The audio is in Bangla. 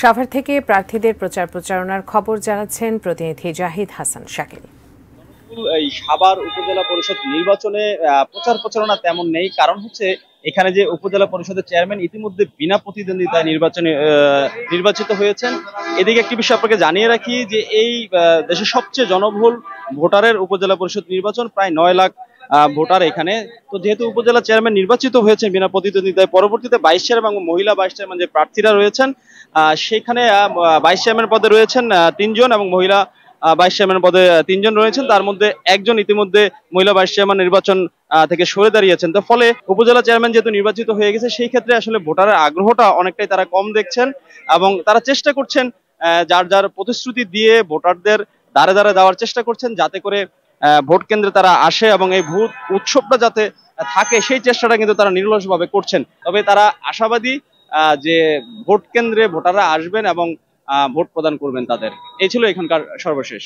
সাভার থেকে প্রার্থীদের প্রচার প্রচারণার খবর জানাচ্ছেন প্রতিনিধি জাহিদ হাসান শাকিল এই সাভার উপজেলা পরিষদ নির্বাচনে প্রচার প্রচারণা তেমন নেই কারণ হচ্ছে এখানে যে উপজেলা পরিষদের চেয়ারম্যান ইতিমধ্যে বিনা প্রতিদ্বন্দ্বিতায় নির্বাচনে নির্বাচিত হয়েছেন এদিকে একটি বিষয় আপনাকে জানিয়ে রাখি যে এই দেশের সবচেয়ে জনবহুল ভোটারের উপজেলা পরিষদ নির্বাচন প্রায় নয় লাখ ভোটার এখানে তো যেহেতু উপজেলা চেয়ারম্যান নির্বাচিত হয়েছেন বিনা প্রতিদ্বন্দ্বিতায় পরবর্তীতে বাইশ চেয়ারম্যান এবং মহিলা বাইশ চেয়ারম্যান যে প্রার্থীরা রয়েছেন সেখানে বাইশ চেয়ারম্যান পদে রয়েছেন তিনজন এবং মহিলা ভাইস চেয়ারম্যান পদে তিনজন রয়েছেন তার মধ্যে একজন ইতিমধ্যে মহিলা ভাইস চেয়ারম্যান নির্বাচন থেকে সরে দাঁড়িয়েছেন তো ফলে উপজেলা চেয়ারম্যান যেহেতু নির্বাচিত হয়ে গেছে সেই ক্ষেত্রে আসলে ভোটারের আগ্রহটা অনেকটাই তারা কম দেখছেন এবং তারা চেষ্টা করছেন যার যার প্রতিশ্রুতি দিয়ে ভোটারদের দাঁড়ে দাঁড়ে দেওয়ার চেষ্টা করছেন যাতে করে ভোট কেন্দ্রে তারা আসে এবং এই ভূত উৎসবটা যাতে থাকে সেই চেষ্টাটা কিন্তু তারা নিরলসভাবে করছেন তবে তারা আশাবাদী যে ভোট কেন্দ্রে ভোটাররা আসবেন এবং ভোট প্রদান করবেন তাদের এই ছিল এখানকার সর্বশেষ